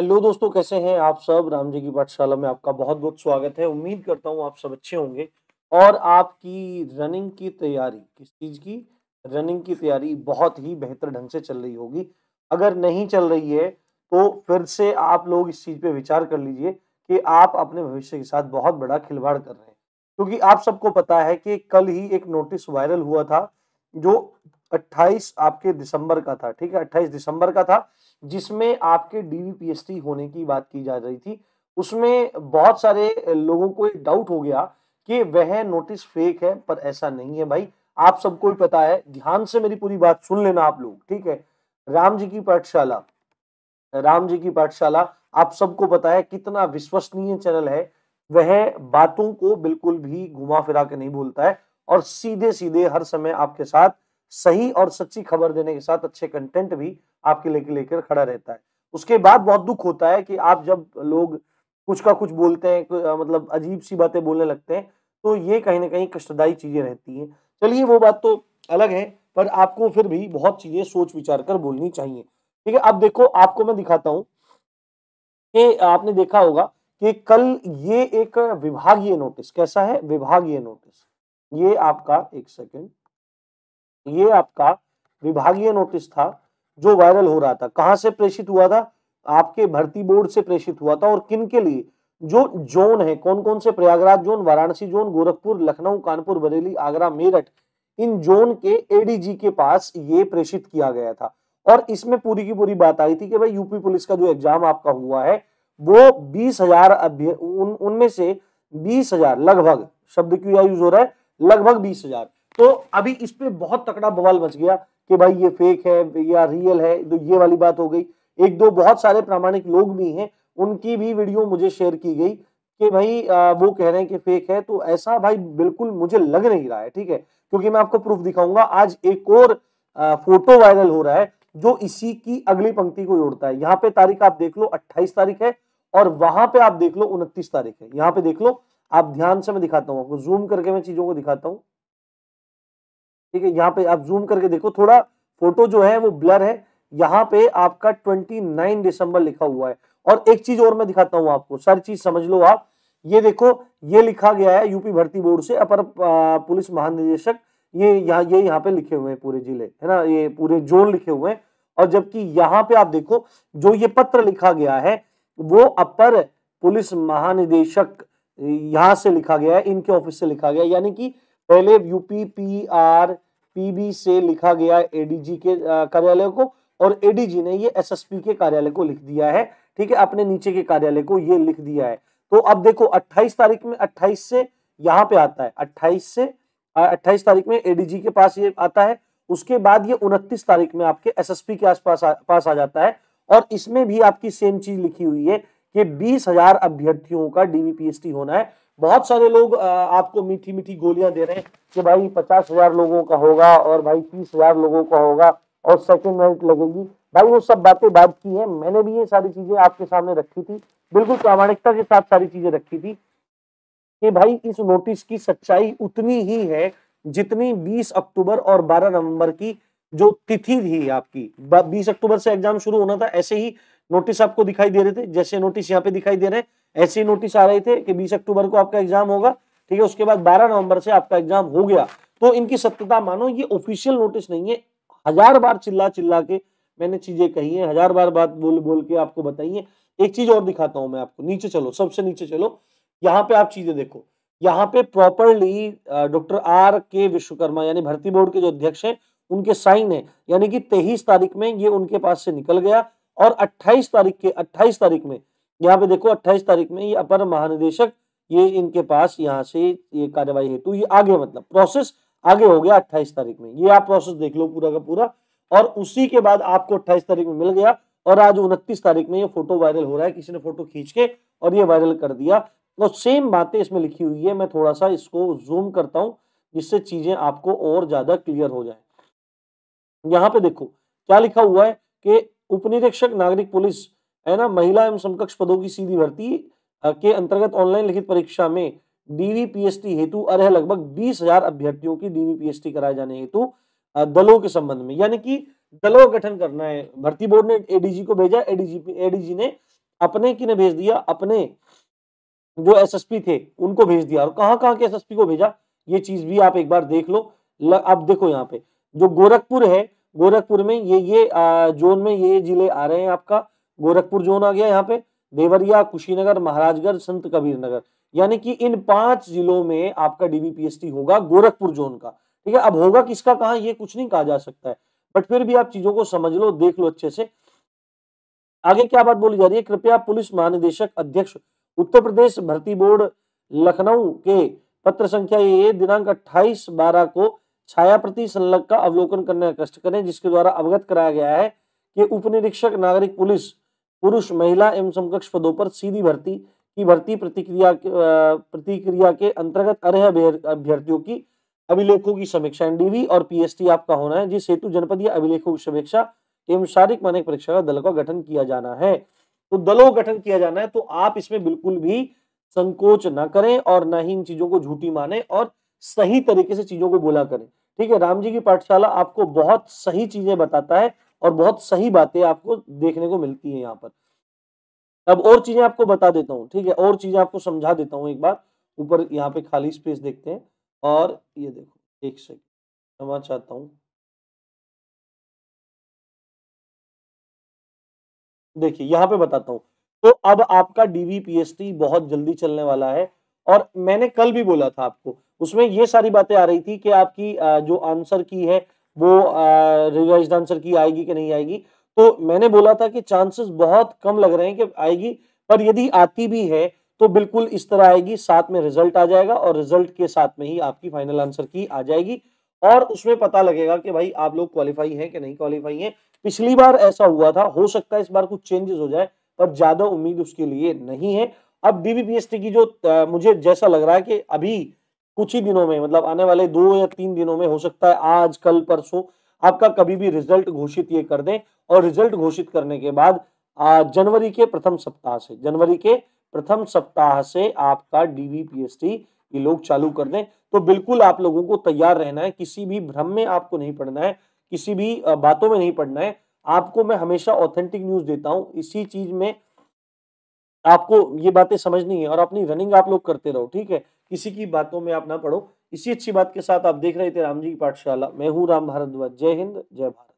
hello दोस्तों कैसे हैं आप सब राम जी की पाठशाला में आपका बहुत बहुत स्वागत है उम्मीद करता हूँ आप सब अच्छे होंगे और आपकी रनिंग की तैयारी किस चीज़ की रनिंग की तैयारी बहुत ही बेहतर ढंग से चल रही होगी अगर नहीं चल रही है तो फिर से आप लोग इस चीज़ पे विचार कर लीजिए कि आप अपने भविष्य के साथ बहुत बड़ा खिलवाड़ कर रहे हैं क्योंकि आप सबको पता है कि कल ही एक नोटिस वायरल हुआ था जो 28 आपके दिसंबर का था ठीक है 28 दिसंबर का था जिसमें आपके डीवीपीएसटी होने की बात की जा रही थी उसमें बहुत सारे लोगों को एक डाउट हो गया कि वह नोटिस फेक है पर ऐसा नहीं है भाई आप सबको ही पता है ध्यान से मेरी पूरी बात सुन लेना आप लोग ठीक है राम जी की पाठशाला राम जी की पाठशाला आप सबको पता है कितना विश्वसनीय चैनल है वह बातों को बिल्कुल भी घुमा फिरा के नहीं बोलता है और सीधे सीधे हर समय आपके साथ सही और सच्ची खबर देने के साथ अच्छे कंटेंट भी आपके लेके लेकर खड़ा रहता है उसके बाद बहुत दुख होता है कि आप जब लोग कुछ का कुछ बोलते हैं मतलब अजीब सी बातें बोलने लगते हैं तो ये कहीं ना कहीं कष्टदायी चीज़ें रहती हैं चलिए वो बात तो अलग है पर आपको फिर भी बहुत चीज़ें सोच विचार कर बोलनी चाहिए ठीक है अब देखो आपको मैं दिखाता हूँ कि आपने देखा होगा कि कल ये एक विभागीय नोटिस कैसा है विभागीय नोटिस ये आपका एक सेकेंड ये आपका विभागीय नोटिस था जो वायरल हो रहा था कहां से प्रेषित हुआ था आपके भर्ती बोर्ड से प्रेषित हुआ था और किन के लिए जो जोन है कौन कौन से प्रयागराज जोन वाराणसी जोन गोरखपुर लखनऊ कानपुर बरेली आगरा मेरठ इन जोन के एडीजी के पास ये प्रेषित किया गया था और इसमें पूरी की पूरी बात आई थी कि भाई यूपी पुलिस का जो एग्जाम आपका हुआ है वो बीस हजार उनमें उन से बीस हजार लगभग शब्द क्यों यूज हो रहा है लगभग बीस हजार तो अभी इस पर बहुत तकड़ा बवाल मच गया कि भाई ये फेक है या रियल है तो ये वाली बात हो गई एक दो बहुत सारे प्रामाणिक लोग भी हैं उनकी भी वीडियो मुझे शेयर की गई कि भाई आ, वो कह रहे हैं कि फेक है तो ऐसा भाई बिल्कुल मुझे लग नहीं रहा है ठीक है क्योंकि मैं आपको प्रूफ दिखाऊंगा आज एक और आ, फोटो वायरल हो रहा है जो इसी की अगली पंक्ति को जोड़ता है यहाँ पे तारीख आप देख लो अट्ठाईस तारीख है और वहां पे आप देख लो उनतीस तारीख है यहाँ पे देख लो आप ध्यान से मैं दिखाता हूँ आपको जूम करके मैं चीजों को दिखाता हूँ ठीक है यहाँ पे आप जूम करके देखो थोड़ा फोटो जो है वो ब्लर है यहाँ पे आपका 29 दिसंबर लिखा हुआ है और एक चीज और मैं दिखाता हूँ आपको सारी चीज समझ लो आप ये देखो ये लिखा गया है यूपी भर्ती बोर्ड से अपर पुलिस महानिदेशक ये यहाँ ये यहाँ पे लिखे हुए हैं पूरे जिले है ना ये पूरे जोन लिखे हुए हैं और जबकि यहाँ पे आप देखो जो ये पत्र लिखा गया है वो अपर पुलिस महानिदेशक यहाँ से लिखा गया है इनके ऑफिस से लिखा गया यानी कि पहले यूपी पी आर पीबी से लिखा गया एडीजी के कार्यालय को और एडीजी ने ये एसएसपी के कार्यालय को लिख दिया है ठीक है अपने नीचे के कार्यालय को ये लिख दिया है तो अब देखो 28 तारीख में 28 से यहाँ पे आता है 28 से 28 तारीख में एडीजी के पास ये आता है उसके बाद ये 29 तारीख में आपके एसएसपी के आसपास आ, पास आ जाता है और इसमें भी आपकी सेम चीज लिखी हुई है कि बीस हजार अभ्यर्थियों का डीवीपीएसटी होना है बहुत सारे लोग आपको मीठी मीठी गोलियां दे रहे हैं कि भाई पचास हजार लोगों का होगा और भाई तीस हजार लोगों का होगा और सेकेंड मेरिट लगेगी भाई वो सब बातें बात की है मैंने भी ये सारी चीजें आपके सामने रखी थी बिल्कुल प्रामाणिकता के साथ सारी चीजें रखी थी कि भाई इस नोटिस की सच्चाई उतनी ही है जितनी बीस अक्टूबर और बारह नवंबर की जो तिथि थी आपकी बीस अक्टूबर से एग्जाम शुरू होना था ऐसे ही नोटिस आपको दिखाई दे रहे थे जैसे नोटिस यहाँ पे दिखाई दे रहे हैं ऐसे ही नोटिस आ रहे थे कि बीस अक्टूबर को आपका एग्जाम होगा ठीक है उसके बाद बारह नवंबर से आपका एग्जाम हो गया तो इनकी सत्यता मानो ये ऑफिशियल नोटिस नहीं है हजार बार चिल्ला चिल्ला के मैंने चीजें कही है हजार बार बात बोल बोल के आपको बताई है एक चीज और दिखाता हूं मैं आपको नीचे चलो सबसे नीचे चलो यहाँ पे आप चीजें देखो यहाँ पे प्रॉपरली डॉक्टर आर के विश्वकर्मा यानी भर्ती बोर्ड के जो अध्यक्ष हैं उनके साइन है यानी कि तेईस तारीख में ये उनके पास से निकल गया और 28 तारीख के 28 तारीख में यहाँ पे देखो 28 तारीख में ये अपर महानिदेशक ये इनके पास यहाँ से ये कार्यवाही हेतु ये आगे मतलब प्रोसेस आगे हो गया 28 तारीख में ये आप प्रोसेस देख लो पूरा का पूरा और उसी के बाद आपको 28 तारीख में मिल गया और आज 29 तारीख में ये फोटो वायरल हो रहा है किसी ने फोटो खींच के और ये वायरल कर दिया तो सेम बातें इसमें लिखी हुई है मैं थोड़ा सा इसको जूम करता हूँ जिससे चीजें आपको और ज्यादा क्लियर हो जाए यहाँ पे देखो क्या लिखा हुआ है कि उपनिरीक्षक नागरिक पुलिस है ना महिला एवं समकक्ष पदों की सीधी भर्ती के अंतर्गत ऑनलाइन लिखित परीक्षा में डीवीपीएसटी हेतु अर्ह लगभग बीस हजार अभ्यर्थियों की डीवीपीएसटी कराए जाने हेतु दलों के संबंध में यानी कि दलों का गठन करना है भर्ती बोर्ड ने एडीजी को भेजा एडीजी एडीजी ने अपने की ने भेज दिया अपने जो एसएसपी थे उनको भेज दिया और कहाँ कहाँ के एसएसपी को भेजा ये चीज भी आप एक बार देख लो आप देखो यहाँ पे जो गोरखपुर है गोरखपुर में ये ये जोन में ये जिले आ रहे हैं आपका गोरखपुर जोन आ गया यहाँ पे देवरिया कुशीनगर महाराजगढ़ संत कबीर नगर यानी कि इन पांच जिलों में आपका डीबीपीएसटी होगा गोरखपुर जोन का ठीक है अब होगा किसका कहा ये कुछ नहीं कहा जा सकता है बट फिर भी आप चीजों को समझ लो देख लो अच्छे से आगे क्या बात बोली जा रही है कृपया पुलिस महानिदेशक अध्यक्ष उत्तर प्रदेश भर्ती बोर्ड लखनऊ के पत्र संख्या ये दिनांक अट्ठाईस बारह को छाया प्रति संलग्न का अवलोकन करने का कष्ट करें जिसके द्वारा अवगत कराया गया है कि उपनिरीक्षक नागरिक पुलिस पुरुष महिला एवं समकक्ष पदों पर सीधी भर्ती की भर्ती प्रतिक्रिया प्रतिक्रिया के अंतर्गत अर्ह अभ्यर्थियों की अभिलेखों की समीक्षा एनडीवी और पीएसटी आपका होना है जिस हेतु जनपदीय अभिलेखों की समीक्षा एवं शारीरिक मानक परीक्षा का दल का गठन किया जाना है तो दलों का गठन किया जाना है तो आप इसमें बिल्कुल भी संकोच ना करें और ना ही इन चीजों को झूठी माने और सही तरीके से चीजों को बोला करें ठीक है राम जी की पाठशाला आपको बहुत सही चीजें बताता है और बहुत सही बातें आपको देखने को मिलती है यहाँ पर अब और चीजें आपको बता देता हूँ ठीक है और चीजें आपको समझा देता हूँ एक बार ऊपर यहाँ पे खाली स्पेस देखते हैं और ये देखो एक सेकेंड क्षमा चाहता हूँ देखिए यहाँ पे बताता हूँ तो अब आपका डीवीपीएसटी बहुत जल्दी चलने वाला है और मैंने कल भी बोला था आपको उसमें ये सारी बातें आ रही थी कि आपकी जो आंसर की है वो रिवाइज आंसर की आएगी कि नहीं आएगी तो मैंने बोला था कि चांसेस बहुत कम लग रहे हैं कि आएगी पर यदि आती भी है तो बिल्कुल इस तरह आएगी साथ में रिजल्ट आ जाएगा और रिजल्ट के साथ में ही आपकी फाइनल आंसर की आ जाएगी और उसमें पता लगेगा कि भाई आप लोग क्वालिफाई हैं कि नहीं क्वालिफाई हैं पिछली बार ऐसा हुआ था हो सकता है इस बार कुछ चेंजेस हो जाए पर ज्यादा उम्मीद उसके लिए नहीं है अब बीबीपीएसटी की जो मुझे जैसा लग रहा है कि अभी कुछ ही दिनों में मतलब आने वाले दो या तीन दिनों में हो सकता है आज कल परसों आपका कभी भी रिजल्ट घोषित ये कर दें और रिजल्ट घोषित करने के बाद जनवरी के प्रथम सप्ताह से जनवरी के प्रथम सप्ताह से आपका डीवीपीएसटी ये लोग चालू कर दें तो बिल्कुल आप लोगों को तैयार रहना है किसी भी भ्रम में आपको नहीं पढ़ना है किसी भी बातों में नहीं पढ़ना है आपको मैं हमेशा ऑथेंटिक न्यूज देता हूँ इसी चीज में आपको ये बातें समझनी है और अपनी रनिंग आप लोग करते रहो ठीक है किसी की बातों में आप ना पढ़ो इसी अच्छी बात के साथ आप देख रहे थे राम जी की पाठशाला मैं हूँ राम भारद्वाज जय हिंद जय भारत